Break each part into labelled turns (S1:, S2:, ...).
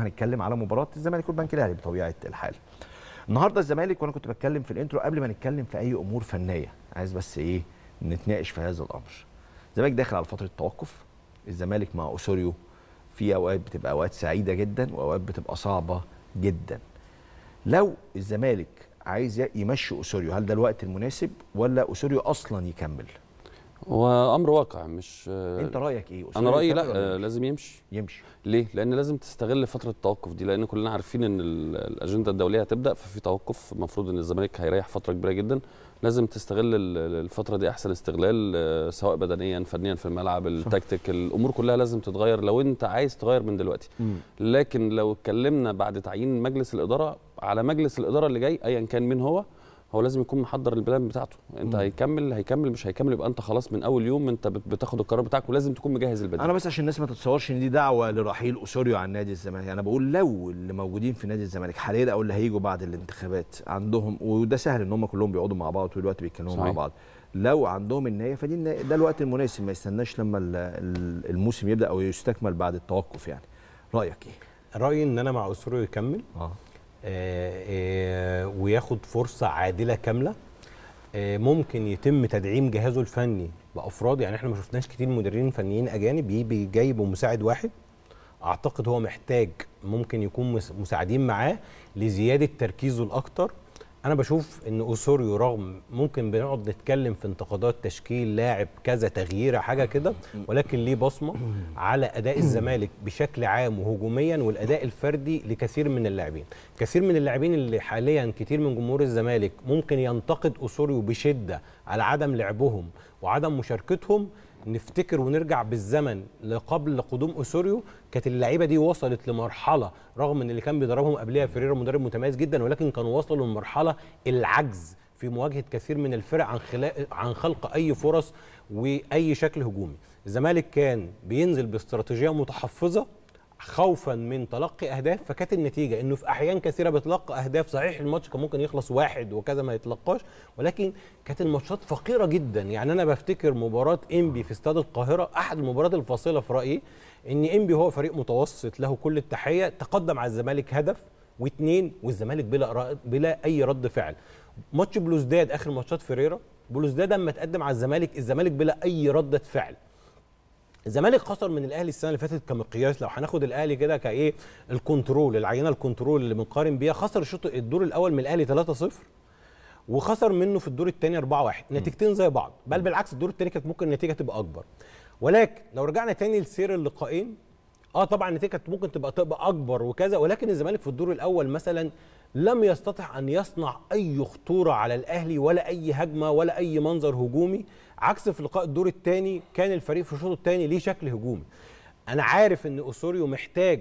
S1: هنتكلم على مباراه الزمالك والبنك الاهلي بطبيعه الحال. النهارده الزمالك وانا كنت بتكلم في الانترو قبل ما نتكلم في اي امور فنيه، عايز بس ايه نتناقش في هذا الامر. الزمالك داخل على فتره توقف، الزمالك مع اسوريو في اوقات بتبقى اوقات سعيده جدا واوقات بتبقى صعبه جدا. لو الزمالك عايز يمشي اسوريو هل ده الوقت المناسب ولا اسوريو اصلا يكمل؟ وامر واقع
S2: مش انت رايك ايه انا رايي لا لازم يمشي يمشي ليه لان لازم تستغل فتره التوقف دي لان كلنا عارفين ان الاجنده الدوليه هتبدا ففي توقف المفروض ان الزمالك هيريح فتره كبيره جدا لازم تستغل الفتره دي احسن استغلال آه، سواء بدنيا فنيا في الملعب التكتيك الامور كلها لازم تتغير لو انت عايز تغير من دلوقتي لكن لو اتكلمنا بعد تعيين مجلس الاداره على مجلس الاداره اللي جاي ايا كان مين هو هو لازم يكون محضر البلان بتاعته انت هيكمل هيكمل مش هيكمل يبقى انت خلاص من اول يوم انت بتاخد القرار بتاعك ولازم تكون مجهز البديل انا
S1: بس عشان الناس ما تتصورش ان دي دعوه لرحيل اسوريو عن نادي الزمالك انا بقول لو اللي موجودين في نادي الزمالك حاليا او اللي هيجوا بعد الانتخابات عندهم وده سهل ان هم كلهم بيقعدوا مع بعض طول الوقت بيتكلموا مع بعض لو عندهم النيه فدي النهاية ده الوقت المناسب ما يستناش لما الموسم يبدا او يستكمل بعد التوقف يعني رايك ايه رايي ان انا مع اسوريو يكمل اه آه، آه، وياخد فرصه عادله
S2: كامله آه، ممكن يتم تدعيم جهازه الفني بافراد يعني احنا ما شفناش كتير مدربين فنيين اجانب يجي جايبوا مساعد واحد اعتقد هو محتاج ممكن يكون مساعدين معاه لزياده تركيزه الاكتر انا بشوف ان اوسوريو رغم ممكن بنقعد نتكلم في انتقادات تشكيل لاعب كذا تغييره حاجه كده ولكن ليه بصمه على اداء الزمالك بشكل عام وهجوميا والاداء الفردي لكثير من اللاعبين كثير من اللاعبين اللي حاليا كتير من جمهور الزمالك ممكن ينتقد اوسوريو بشده على عدم لعبهم وعدم مشاركتهم نفتكر ونرجع بالزمن لقبل قدوم اسوريو كانت اللعيبه دي وصلت لمرحله رغم ان اللي كان بيدربهم قبلها فيريرا مدرب متميز جدا ولكن كانوا وصلوا لمرحله العجز في مواجهه كثير من الفرق عن خلق عن خلق اي فرص واي شكل هجومي الزمالك كان بينزل باستراتيجيه متحفظه خوفا من تلقي اهداف فكانت النتيجه انه في احيان كثيره بيتلقى اهداف صحيح الماتش كان ممكن يخلص واحد وكذا ما يتلقاش ولكن كانت الماتشات فقيره جدا يعني انا بفتكر مباراه انبي في استاد القاهره احد المباريات الفاصله في رايي ان انبي هو فريق متوسط له كل التحيه تقدم على الزمالك هدف واثنين والزمالك بلا بلا اي رد فعل ماتش بلوزداد اخر ماتشات فيريرا بلوزداد لما تقدم على الزمالك الزمالك بلا اي رده فعل الزمالك خسر من الاهلي السنه اللي فاتت كمقياس لو هناخد الاهلي كده كايه الكنترول العينه الكنترول اللي بنقارن بيها خسر الشوط الدور الاول من الاهلي 3-0 وخسر منه في الدور الثاني 4-1 نتيجتين زي بعض بل بالعكس الدور الثاني كانت ممكن النتيجه تبقى اكبر ولكن لو رجعنا تاني لسير اللقاءين اه طبعا النتيجه كانت ممكن تبقى تبقى اكبر وكذا ولكن الزمالك في الدور الاول مثلا لم يستطع ان يصنع اي خطوره على الاهلي ولا اي هجمه ولا اي منظر هجومي عكس في لقاء الدور الثاني كان الفريق في الشوط الثاني ليه شكل هجومي انا عارف ان اسوريو محتاج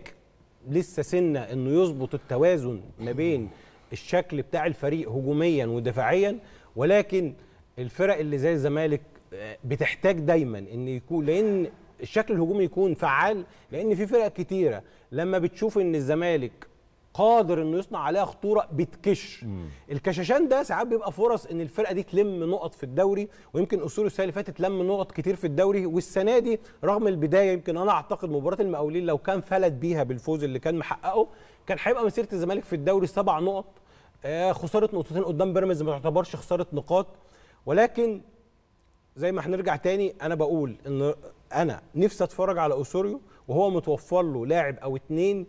S2: لسه سنه انه يظبط التوازن ما بين الشكل بتاع الفريق هجوميا ودفاعيا ولكن الفرق اللي زي الزمالك آه، بتحتاج دايما ان يكون لان الشكل الهجومي يكون فعال لان في فرق كتيره لما بتشوف ان الزمالك قادر انه يصنع عليها خطوره بتكش مم. الكشاشان ده ساعات بيبقى فرص ان الفرقه دي تلم نقط في الدوري ويمكن اصول السنه اللي فاتت لم نقط كتير في الدوري والسنه دي رغم البدايه يمكن انا اعتقد مباراه المقاولين لو كان فلت بيها بالفوز اللي كان محققه كان هيبقى مسيره الزمالك في الدوري سبع نقط آه، خساره نقطتين قدام بيراميدز ما تعتبرش خساره نقاط ولكن زي ما هنرجع تاني انا بقول ان انا نفسي اتفرج على اسوريو وهو متوفر له لاعب او اتنين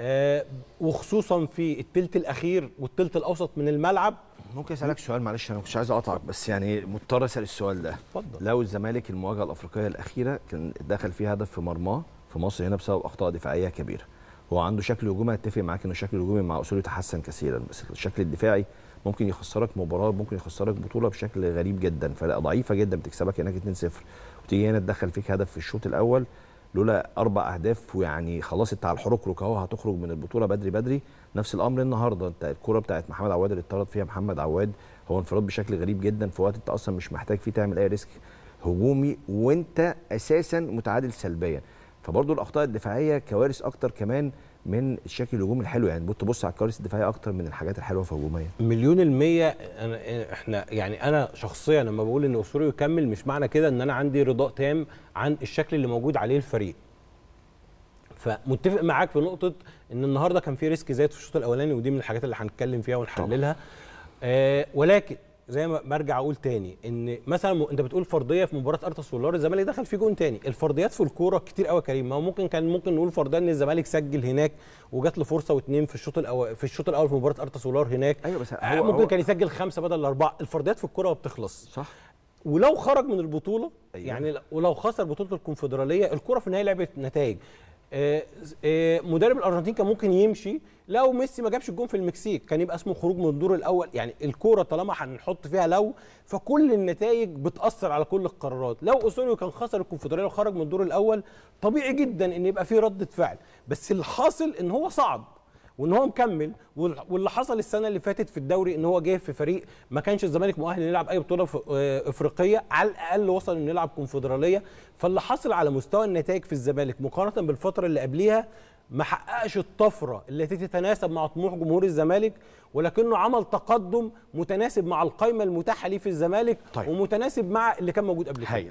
S2: آه وخصوصا في الثلث الاخير والثلث الاوسط من الملعب
S1: ممكن اسالك سؤال معلش انا مش عايز اقطعك بس يعني مضطر اسال السؤال ده اتفضل لو الزمالك المواجهه الافريقيه الاخيره كان دخل فيها هدف في مرماه في مصر هنا بسبب اخطاء دفاعيه كبيره هو عنده شكل هجومي هتفق معاك ان الشكل الهجومي مع اسوريو تحسن كثيرا بس الشكل الدفاعي ممكن يخسرك مباراه ممكن يخسرك بطوله بشكل غريب جدا فرقه ضعيفه جدا بتكسبك هناك 2-0 وتيجي هنا تدخل فيك هدف في الشوط الاول لولا اربع اهداف ويعني خلاص انت على الحركرك اهو هتخرج من البطوله بدري بدري نفس الامر النهارده انت الكوره بتاعت محمد عواد اللي اتطرد فيها محمد عواد هو انفراد بشكل غريب جدا في وقت انت اصلا مش محتاج فيه تعمل اي ريسك هجومي وانت اساسا متعادل سلبيا فبرضه الاخطاء الدفاعيه كوارث اكتر كمان من شكل الهجوم الحلو يعني بتبص على الكواليس الدفاعيه اكتر من الحاجات الحلوه في هجوميا
S2: مليون المية أنا احنا يعني انا شخصيا لما بقول ان اسوريو يكمل مش معنى كده ان انا عندي رضاء تام عن الشكل اللي موجود عليه الفريق فمتفق معاك في نقطه ان النهارده كان في ريسك زايد في الشوط الاولاني ودي من الحاجات اللي هنتكلم فيها ونحللها آه ولكن زي ما برجع اقول تاني ان مثلا انت بتقول فرضيه في مباراه ارتا سولار الزمالك دخل في جون تاني الفرضيات في الكوره كتير قوي يا كريم ما هو ممكن كان ممكن نقول فرضيه ان الزمالك سجل هناك وجات له فرصه واثنين في الشوط الاول في الشوط الاول في مباراه ارتا سولار هناك ايوه بس آه، هو ممكن هو كان يسجل خمسه بدل اربعه الفرضيات في الكوره بتخلص صح ولو خرج من البطوله أيوة. يعني ولو خسر بطوله الكونفدراليه الكوره في النهايه لعبه نتائج آه، آه، مدرب الارجنتين كان ممكن يمشي لو ميسي ما جابش الجون في المكسيك كان يبقى اسمه خروج من الدور الاول يعني الكوره طالما هنحط فيها لو فكل النتائج بتاثر على كل القرارات لو اوسوريو كان خسر الكونفدراليه وخرج من الدور الاول طبيعي جدا ان يبقى في رده فعل بس اللي حاصل ان هو صعب وان هو مكمل واللي حصل السنه اللي فاتت في الدوري ان هو جه في فريق ما كانش الزمالك مؤهل انه يلعب اي بطوله آه، افريقيه على الاقل وصل انه يلعب كونفدراليه فاللي حصل على مستوى النتائج في الزمالك مقارنه بالفتره اللي قبليها ما حققش الطفره التي تتناسب مع طموح جمهور الزمالك ولكنه عمل تقدم متناسب مع القائمه المتاحه ليه في الزمالك طيب. ومتناسب مع اللي كان موجود قبل كده